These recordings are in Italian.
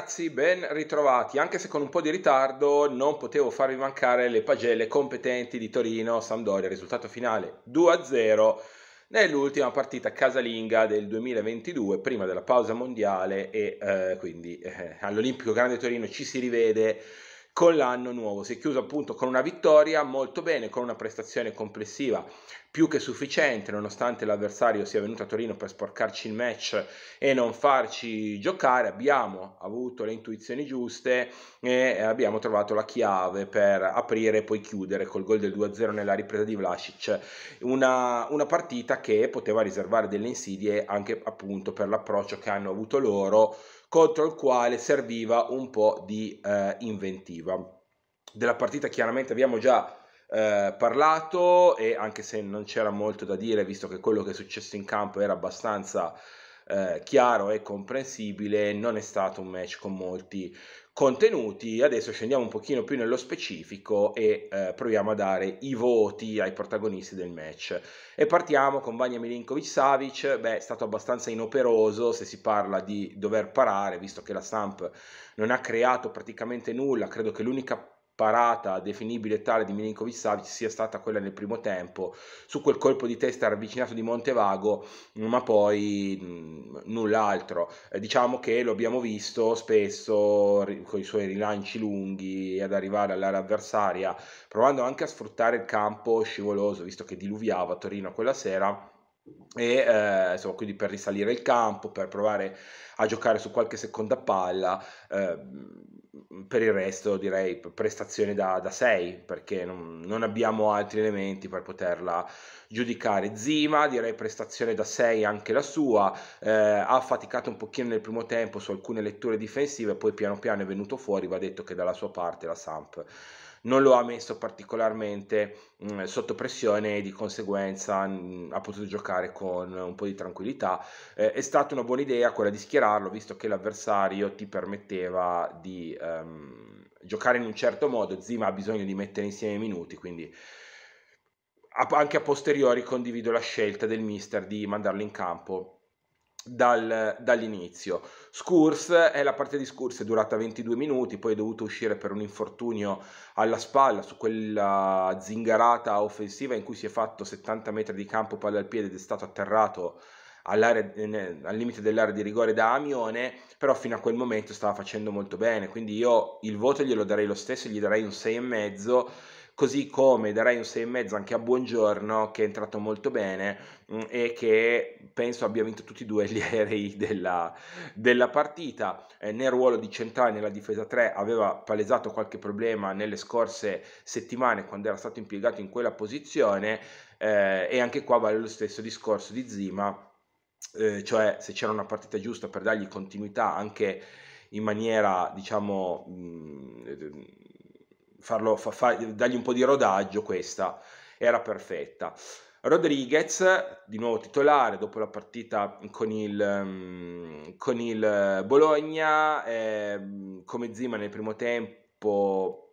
ragazzi, ben ritrovati. Anche se con un po' di ritardo, non potevo farvi mancare le pagelle competenti di Torino, Sampdoria, risultato finale 2-0 nell'ultima partita casalinga del 2022, prima della pausa mondiale e eh, quindi eh, all'Olimpico Grande Torino ci si rivede con l'anno nuovo. Si è chiuso appunto con una vittoria molto bene, con una prestazione complessiva più che sufficiente, nonostante l'avversario sia venuto a Torino per sporcarci il match e non farci giocare. Abbiamo avuto le intuizioni giuste e abbiamo trovato la chiave per aprire e poi chiudere col gol del 2-0 nella ripresa di Vlasic. Una, una partita che poteva riservare delle insidie anche appunto per l'approccio che hanno avuto loro contro il quale serviva un po' di eh, inventiva. Della partita chiaramente abbiamo già eh, parlato e anche se non c'era molto da dire, visto che quello che è successo in campo era abbastanza eh, chiaro e comprensibile, non è stato un match con molti contenuti. Adesso scendiamo un pochino più nello specifico e eh, proviamo a dare i voti ai protagonisti del match. E partiamo con Vania Milinkovic-Savic, beh è stato abbastanza inoperoso se si parla di dover parare, visto che la Stamp non ha creato praticamente nulla, credo che l'unica parata definibile tale di Milinkovic Savic sia stata quella nel primo tempo su quel colpo di testa ravvicinato di Montevago ma poi null'altro eh, diciamo che lo abbiamo visto spesso con i suoi rilanci lunghi ad arrivare all'area avversaria provando anche a sfruttare il campo scivoloso visto che diluviava a Torino quella sera e eh, insomma, quindi per risalire il campo, per provare a giocare su qualche seconda palla, eh, Mhmm, per il resto direi prestazione da, 6 perché non, non, abbiamo altri elementi per poterla giudicare Zima direi prestazione da 6 anche la sua eh, ha faticato un pochino nel primo tempo su alcune letture difensive poi piano piano è venuto fuori va detto che dalla sua parte la Samp non lo ha messo particolarmente mh, mm, sotto pressione e di conseguenza mh, mm, ha potuto giocare con un po' di tranquillità. Eh, è stata una buona idea quella di schierarlo, visto che l'avversario ti permetteva di um, giocare in un certo modo. Zima ha bisogno di mettere insieme i minuti, quindi anche a posteriori condivido la scelta del mister di mandarlo in campo dal, dall'inizio. Scurs è la partita di Scurs, è durata 22 minuti, poi è dovuto uscire per un infortunio alla spalla su quella zingarata offensiva in cui si è fatto 70 metri di campo palla al piede ed è stato atterrato eh, al limite dell'area di rigore da Amione, però fino a quel momento stava facendo molto bene, quindi io il voto glielo darei lo stesso, gli darei un 6,5 così come darei un 6,5 anche a Buongiorno che è entrato molto bene mh, mm, e che penso abbia vinto tutti e due gli aerei della, della partita. Eh, nel ruolo di centrale nella difesa 3 aveva palesato qualche problema nelle scorse settimane quando era stato impiegato in quella posizione eh, e anche qua vale lo stesso discorso di Zima. Eh, cioè se c'era una partita giusta per dargli continuità anche in maniera diciamo mh, mm, farlo, fa, fa, dargli un po' di rodaggio, questa era perfetta. Rodriguez, di nuovo titolare dopo la partita con il, mm, con il Bologna, eh, come Zima nel primo tempo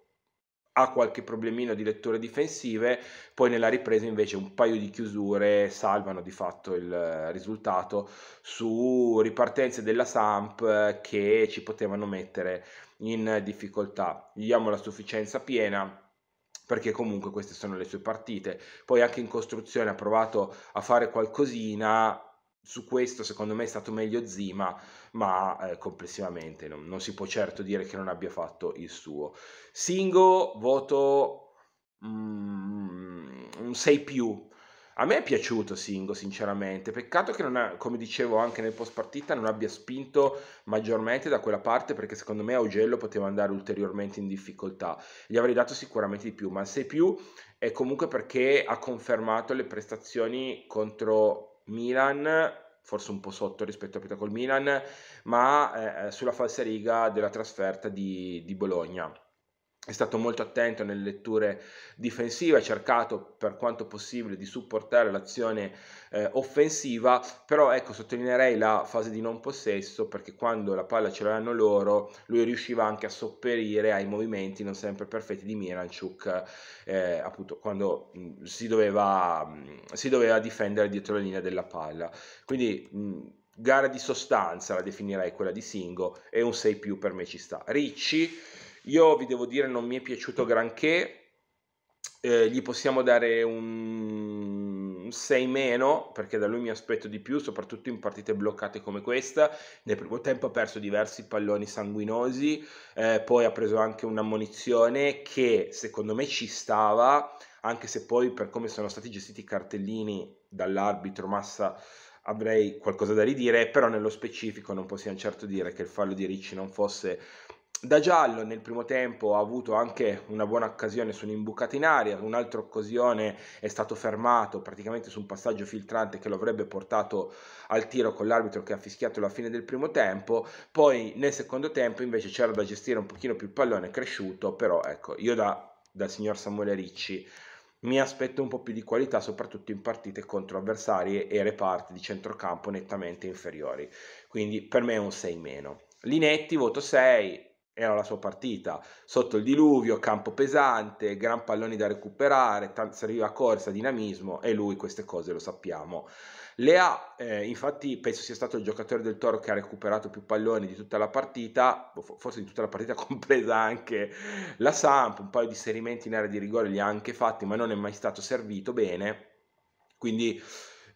ha qualche problemino di letture difensive, poi nella ripresa invece un paio di chiusure salvano di fatto il eh, risultato su ripartenze della Samp eh, che ci potevano mettere in difficoltà. Gli diamo la sufficienza piena perché comunque queste sono le sue partite. Poi anche in costruzione ha provato a fare qualcosina, su questo secondo me è stato meglio Zima ma eh, complessivamente non, non, si può certo dire che non abbia fatto il suo. Singo, voto mm, un 6 più. A me è piaciuto Singo, sinceramente. Peccato che, ha, come dicevo anche nel post partita, non abbia spinto maggiormente da quella parte perché secondo me Augello poteva andare ulteriormente in difficoltà. Gli avrei dato sicuramente di più, ma il 6 più è comunque perché ha confermato le prestazioni contro Milan forse un po' sotto rispetto a col Milan, ma eh, eh sulla riga della trasferta di, di Bologna è stato molto attento nelle letture difensive, ha cercato per quanto possibile di supportare l'azione eh, offensiva, però ecco sottolineerei la fase di non possesso perché quando la palla ce l'hanno loro lui riusciva anche a sopperire ai movimenti non sempre perfetti di Miranchuk eh, appunto quando mh, si, doveva, mh, si, doveva, difendere dietro la linea della palla. Quindi mh, gara di sostanza la definirei quella di Singo e un 6 più per me ci sta. Ricci io vi devo dire non mi è piaciuto granché, eh, gli possiamo dare un 6 meno perché da lui mi aspetto di più, soprattutto in partite bloccate come questa. Nel primo tempo ha perso diversi palloni sanguinosi, eh, poi ha preso anche un'ammonizione che secondo me ci stava, anche se poi per come sono stati gestiti i cartellini dall'arbitro Massa avrei qualcosa da ridire, però nello specifico non possiamo certo dire che il fallo di Ricci non fosse da giallo nel primo tempo ha avuto anche una buona occasione su un'imbucata in aria, un'altra occasione è stato fermato praticamente su un passaggio filtrante che lo avrebbe portato al tiro con l'arbitro che ha fischiato la fine del primo tempo, poi nel secondo tempo invece c'era da gestire un pochino più il pallone cresciuto, però ecco, io da, da signor Samuele Ricci mi aspetto un po' più di qualità, soprattutto in partite contro avversari e reparti di centrocampo nettamente inferiori, quindi per me è un 6 meno. Linetti, voto 6, era la sua partita. Sotto il diluvio, campo pesante, gran palloni da recuperare, t- serviva corsa, dinamismo e lui queste cose lo sappiamo. Lea, eh, infatti, penso sia stato il giocatore del Toro che ha recuperato più palloni di tutta la partita, forse di tutta la partita, compresa anche la Samp. Un paio di inserimenti in area di rigore li ha anche fatti, ma non è mai stato servito bene. Quindi,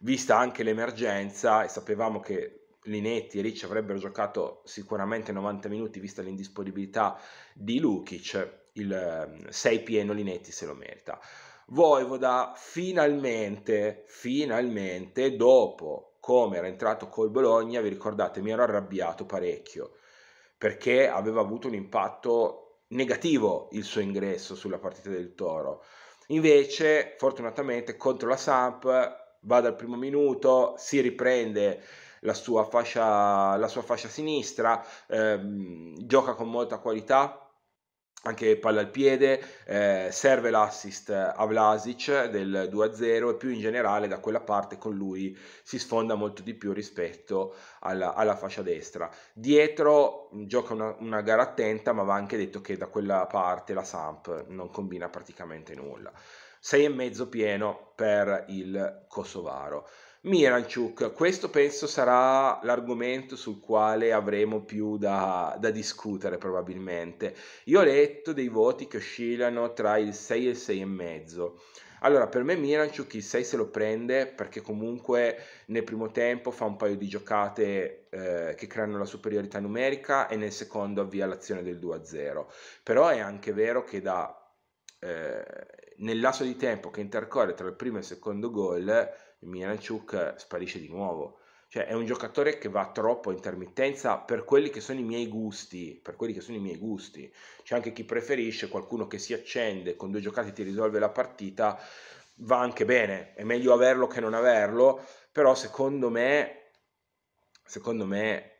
vista anche l'emergenza, e sapevamo che Linetti e Ricci avrebbero giocato sicuramente 90 minuti vista l'indisponibilità di Lukic, il 6 ehm, pieno Linetti se lo merita. Voivoda finalmente, finalmente, dopo come era entrato col Bologna, vi ricordate, mi ero arrabbiato parecchio perché aveva avuto un impatto negativo il suo ingresso sulla partita del Toro. Invece, fortunatamente, contro la Samp va dal primo minuto, si riprende la sua fascia, la sua fascia sinistra, ehm, gioca con molta qualità, anche palla al piede, eh, serve l'assist a Vlasic del 2-0 e più in generale da quella parte con lui si sfonda molto di più rispetto alla, alla fascia destra. Dietro mm, gioca una, una, gara attenta ma va anche detto che da quella parte la Samp non combina praticamente nulla. 6,5 pieno per il Kosovaro. Miranchuk, questo penso sarà l'argomento sul quale avremo più da, da, discutere probabilmente. Io ho letto dei voti che oscillano tra il 6 e il 6,5. Allora, per me Miranchuk il 6 se lo prende perché comunque nel primo tempo fa un paio di giocate eh, che creano la superiorità numerica e nel secondo avvia l'azione del 2-0. Però è anche vero che da, eh, nel lasso di tempo che intercorre tra il primo e il secondo gol Miranchuk sparisce di nuovo. Cioè è un giocatore che va troppo a intermittenza per quelli che sono i miei gusti, per quelli che sono i miei gusti. C'è anche chi preferisce qualcuno che si accende, con due giocati ti risolve la partita, va anche bene, è meglio averlo che non averlo, però secondo me, secondo me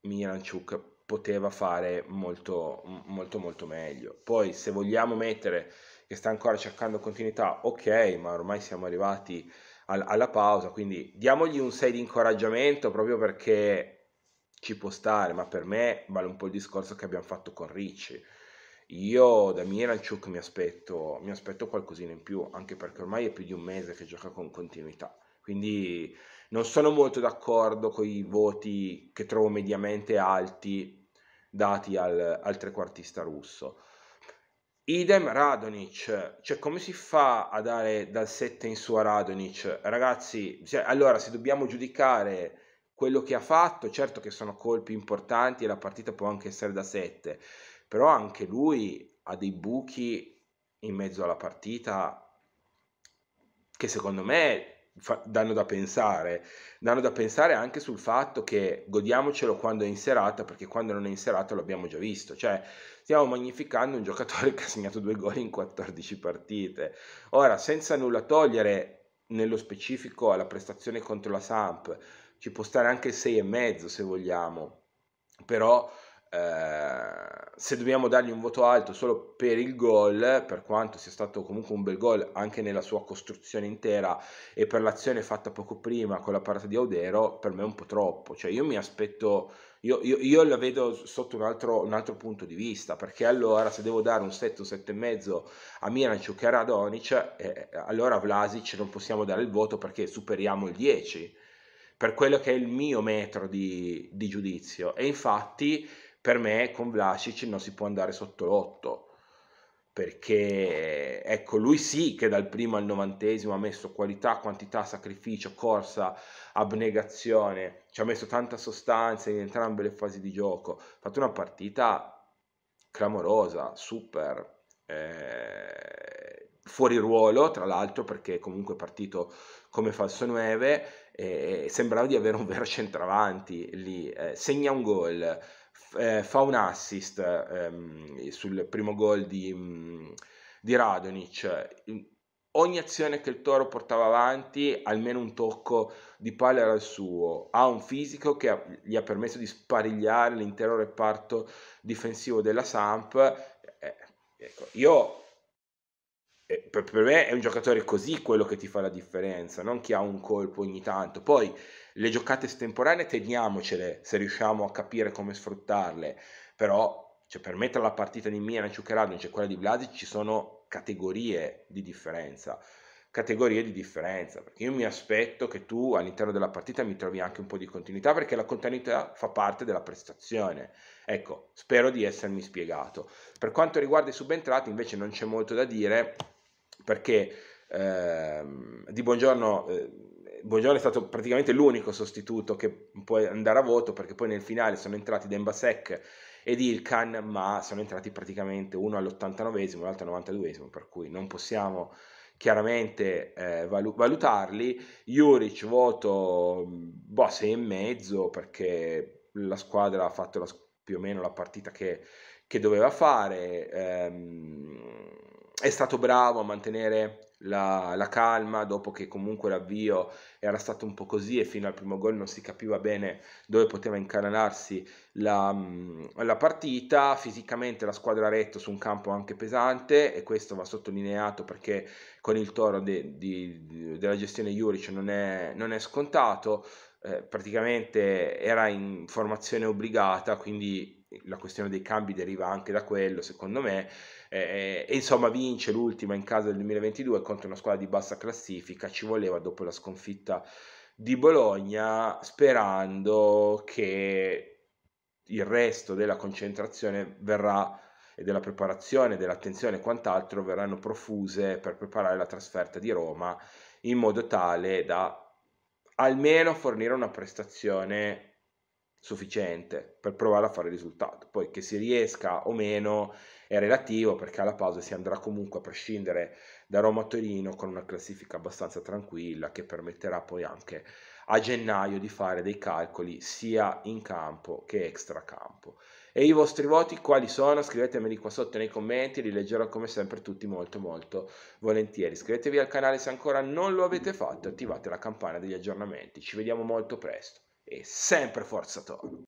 Miranchuk poteva fare molto molto molto meglio. Poi se vogliamo mettere che sta ancora cercando continuità, ok, ma ormai siamo arrivati alla pausa, quindi diamogli un 6 di incoraggiamento proprio perché ci può stare, ma per me vale un po' il discorso che abbiamo fatto con Ricci. Io da Miranchuk mi aspetto, mi aspetto qualcosina in più, anche perché ormai è più di un mese che gioca con continuità. Quindi non sono molto d'accordo con i voti che trovo mediamente alti dati al, al trequartista russo. Idem Radonic, cioè come si fa a dare dal 7 in su a Radonic? Ragazzi, cioè, allora se dobbiamo giudicare quello che ha fatto, certo che sono colpi importanti e la partita può anche essere da 7, però anche lui ha dei buchi in mezzo alla partita che secondo me fa- danno da pensare, danno da pensare anche sul fatto che godiamocelo quando è in serata, perché quando non è in serata l'abbiamo già visto, cioè stiamo magnificando un giocatore che ha segnato due gol in 14 partite. Ora, senza nulla togliere nello specifico alla prestazione contro la Samp, ci può stare anche il 6,5 se vogliamo, però eh, se dobbiamo dargli un voto alto solo per il gol, per quanto sia stato comunque un bel gol anche nella sua costruzione intera e per l'azione fatta poco prima con la parata di Audero, per me è un po' troppo. Cioè io mi aspetto, io, io, io la vedo sotto un altro, un altro, punto di vista, perché allora se devo dare un 7, un 7,5 a Miranchuk e a Radonic, eh, eh allora a Vlasic non possiamo dare il voto perché superiamo il 10 per quello che è il mio metro di, di giudizio e infatti per me con Vlasic non si può andare sotto l'otto perché ecco lui sì che dal primo al novantesimo ha messo qualità, quantità, sacrificio, corsa, abnegazione, ci ha messo tanta sostanza in entrambe le fasi di gioco, ha fatto una partita clamorosa, super, eh, fuori ruolo tra l'altro perché comunque è partito come falso 9 e sembrava di avere un vero centravanti lì, eh, segna un gol eh, fa un assist ehm, sul primo gol di, mm, di Radonic. Ogni azione che il Toro portava avanti, almeno un tocco di palla era il suo. Ha un fisico che gli ha permesso di sparigliare l'intero reparto difensivo della Samp. Eh, ecco, io eh, per, me è un giocatore così quello che ti fa la differenza, non chi ha un colpo ogni tanto. Poi le giocate estemporanee teniamocele se riusciamo a capire come sfruttarle, però cioè, per mettere la partita di Milan Ciuccherado e cioè quella di Vlasic ci sono categorie di differenza. Categorie di differenza, perché io mi aspetto che tu all'interno della partita mi trovi anche un po' di continuità, perché la continuità fa parte della prestazione. Ecco, spero di essermi spiegato. Per quanto riguarda i subentrati, invece, non c'è molto da dire perché ehm, di Buongiorno, eh, Buongiorno è stato praticamente l'unico sostituto che può andare a voto perché poi nel finale sono entrati Dembasek ed Ilkan, ma sono entrati praticamente uno all'89esimo, l'altro al 92esimo, per cui non possiamo chiaramente eh, valutarli. Juric voto mm, boh, 6 e mezzo perché la squadra ha fatto la, più o meno la partita che, che doveva fare. Ehm, è stato bravo a mantenere la, la, calma dopo che comunque l'avvio era stato un po' così e fino al primo gol non si capiva bene dove poteva incanalarsi la, mm, la partita. Fisicamente la squadra ha retto su un campo anche pesante e questo va sottolineato perché con il toro de, di, di, della gestione Juric non è, non è scontato. Eh, praticamente era in formazione obbligata, quindi la questione dei cambi deriva anche da quello, secondo me. Eh, eh, e insomma vince l'ultima in casa del 2022 contro una squadra di bassa classifica, ci voleva dopo la sconfitta di Bologna sperando che il resto della concentrazione verrà e della preparazione, dell'attenzione e quant'altro verranno profuse per preparare la trasferta di Roma in modo tale da almeno fornire una prestazione sufficiente per provare a fare risultato. Poi che si riesca o meno è relativo perché alla pausa si andrà comunque a prescindere da Roma a Torino con una classifica abbastanza tranquilla che permetterà poi anche a gennaio di fare dei calcoli sia in campo che extra campo. E i vostri voti quali sono? Scrivetemeli qua sotto nei commenti, li leggerò come sempre tutti molto molto volentieri. Iscrivetevi al canale se ancora non lo avete fatto, e attivate la campana degli aggiornamenti. Ci vediamo molto presto e sempre Forza Toro!